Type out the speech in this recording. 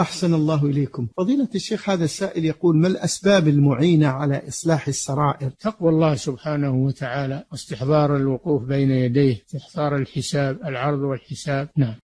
أحسن الله إليكم فضيلة الشيخ هذا السائل يقول ما الأسباب المعينة على إصلاح السرائر تقوى الله سبحانه وتعالى واستحضار الوقوف بين يديه استحضار الحساب العرض والحساب نعم